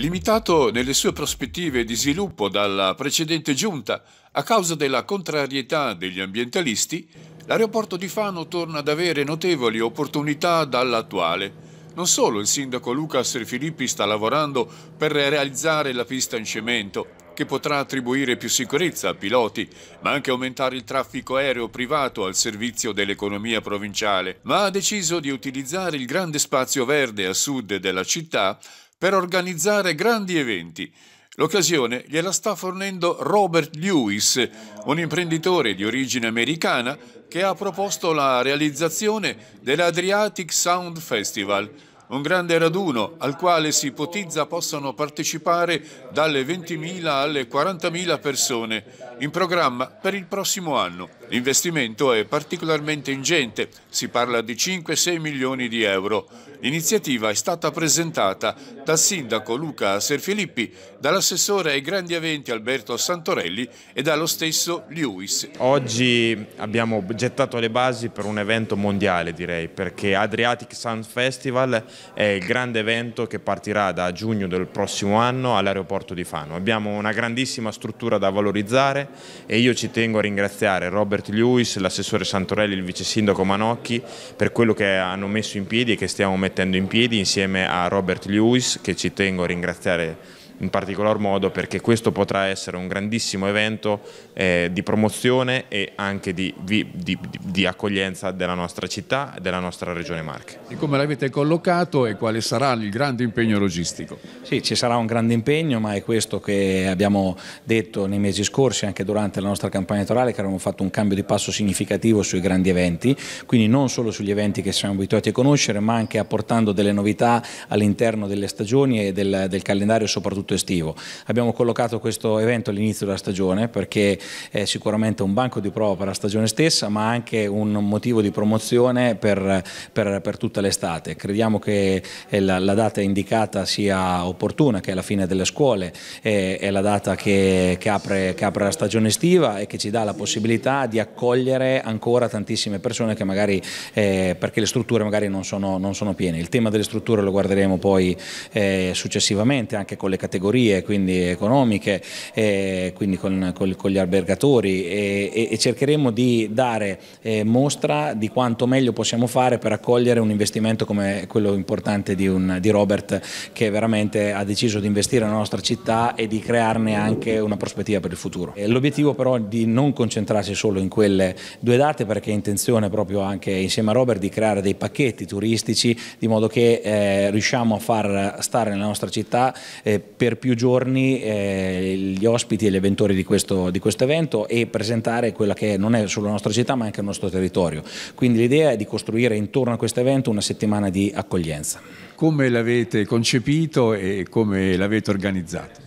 limitato nelle sue prospettive di sviluppo dalla precedente giunta a causa della contrarietà degli ambientalisti, l'aeroporto di Fano torna ad avere notevoli opportunità dall'attuale. Non solo il sindaco Lucas Filippi sta lavorando per realizzare la pista in cemento, che potrà attribuire più sicurezza a piloti, ma anche aumentare il traffico aereo privato al servizio dell'economia provinciale, ma ha deciso di utilizzare il grande spazio verde a sud della città per organizzare grandi eventi. L'occasione gliela sta fornendo Robert Lewis, un imprenditore di origine americana che ha proposto la realizzazione dell'Adriatic Sound Festival, un grande raduno al quale si ipotizza possano partecipare dalle 20.000 alle 40.000 persone, in programma per il prossimo anno. L'investimento è particolarmente ingente, si parla di 5-6 milioni di euro. L'iniziativa è stata presentata dal sindaco Luca Serfilippi, dall'assessore ai grandi eventi Alberto Santorelli e dallo stesso Lewis. Oggi abbiamo gettato le basi per un evento mondiale direi, perché Adriatic Sound Festival è il grande evento che partirà da giugno del prossimo anno all'aeroporto di Fano. Abbiamo una grandissima struttura da valorizzare e io ci tengo a ringraziare Robert Lewis, l'assessore Santorelli, il vice sindaco Manocchi per quello che hanno messo in piedi e che stiamo mettendo in piedi insieme a Robert Lewis che ci tengo a ringraziare in particolar modo perché questo potrà essere un grandissimo evento eh, di promozione e anche di, di, di, di, accoglienza della nostra città e della nostra regione Marche. E come l'avete collocato e quale sarà il grande impegno logistico? Sì, ci sarà un grande impegno, ma è questo che abbiamo detto nei mesi scorsi, anche durante la nostra campagna elettorale, che avevamo fatto un cambio di passo significativo sui grandi eventi, quindi non solo sugli eventi che siamo abituati a conoscere, ma anche apportando delle novità all'interno delle stagioni e del, del calendario soprattutto soprattutto estivo. Abbiamo collocato questo evento all'inizio della stagione perché è sicuramente un banco di prova per la stagione stessa ma anche un motivo di promozione per, per, per tutta l'estate. Crediamo che eh, la, la, data indicata sia opportuna, che è la fine delle scuole, è, è la data che, che, apre, che apre la stagione estiva e che ci dà la possibilità di accogliere ancora tantissime persone che magari, eh, perché le strutture magari non sono, non sono piene. Il tema delle strutture lo guarderemo poi eh, successivamente anche con le categorie categorie quindi economiche, eh, quindi con, con, con, gli albergatori e, e cercheremo di dare eh, mostra di quanto meglio possiamo fare per accogliere un investimento come quello importante di, un, di Robert che veramente ha deciso di investire nella nostra città e di crearne anche una prospettiva per il futuro. Eh, l'obiettivo però è di non concentrarsi solo in quelle due date perché è intenzione proprio anche insieme a Robert di creare dei pacchetti turistici di modo che eh, riusciamo a far stare nella nostra città eh, per per più giorni eh, gli ospiti e gli avventori di questo, di questo, evento e presentare quella che non è solo la nostra città ma anche il nostro territorio. Quindi l'idea è di costruire intorno a questo evento una settimana di accoglienza. Come l'avete concepito e come l'avete organizzato?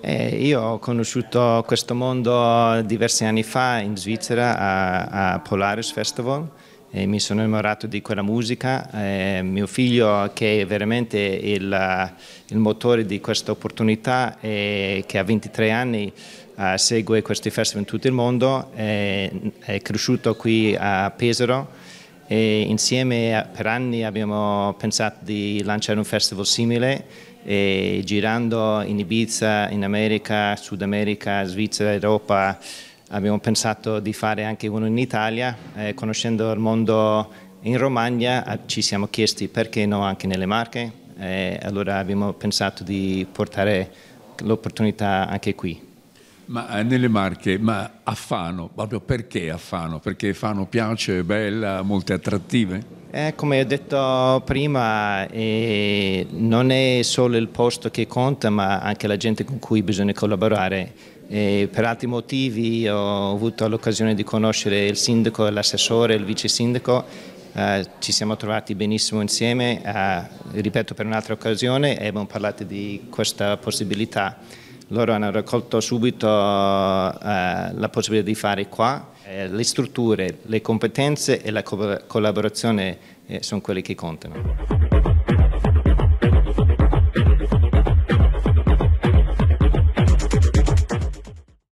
Eh, io ho conosciuto questo mondo diversi anni fa in Svizzera a, a Polaris Festival e mi sono innamorato di quella musica, eh, mio figlio che è veramente il, il motore di questa opportunità e eh, che ha 23 anni eh, segue questi festival in tutto il mondo, eh, è cresciuto qui a Pesaro e insieme per anni abbiamo pensato di lanciare un festival simile girando in Ibiza, in America, Sud America, Svizzera, Europa abbiamo pensato di fare anche uno in Italia, eh, conoscendo il mondo in Romagna ci siamo chiesti perché no anche nelle Marche, eh, allora abbiamo pensato di portare l'opportunità anche qui. Ma eh, nelle Marche, ma a Fano, proprio perché a Fano? Perché Fano piace, è bella, molte attrattive? Eh, come ho detto prima, eh, non è solo il posto che conta, ma anche la gente con cui bisogna collaborare. E per altri motivi ho avuto l'occasione di conoscere il sindaco, l'assessore, il vice sindaco, eh, ci siamo trovati benissimo insieme, eh, ripeto per un'altra occasione e abbiamo parlato di questa possibilità. Loro hanno raccolto subito eh, la possibilità di fare qua, eh, le strutture, le competenze e la collaborazione eh, sono quelle che contano.